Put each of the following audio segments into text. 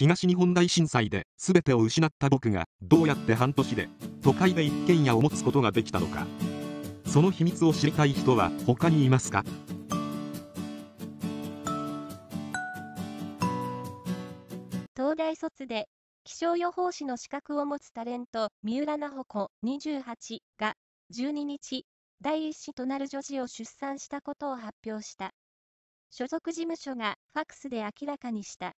東日本大震災で全てを失った僕がどうやって半年で都会で一軒家を持つことができたのかその秘密を知りたい人は他にいますか東大卒で気象予報士の資格を持つタレント三浦奈穂子28が12日第1子となる女児を出産したことを発表した所属事務所がファクスで明らかにした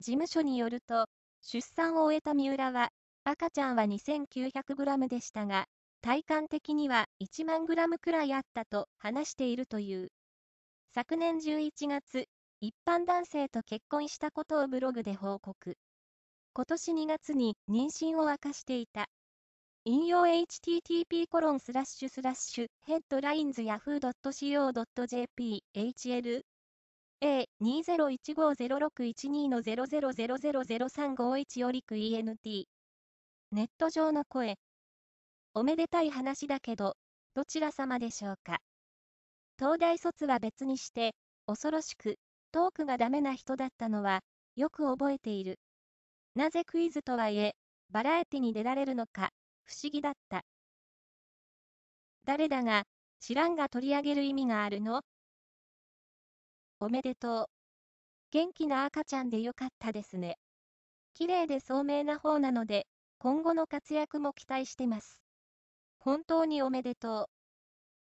事務所によると、出産を終えた三浦は、赤ちゃんは 2900g でしたが、体感的には1万 g くらいあったと話しているという。昨年11月、一般男性と結婚したことをブログで報告。今年2月に妊娠を明かしていた。引用 http コロンスラッシュスラッシュヘッドラインズヤフー .co.jp hl A20150612-00000351 よりク ENT。ネット上の声。おめでたい話だけど、どちら様でしょうか。東大卒は別にして、恐ろしく、トークがダメな人だったのは、よく覚えている。なぜクイズとはいえ、バラエティに出られるのか、不思議だった。誰だが、知らんが取り上げる意味があるのおめでとう。元気な赤ちゃんでよかったですね。綺麗で聡明な方なので、今後の活躍も期待してます。本当におめでとう。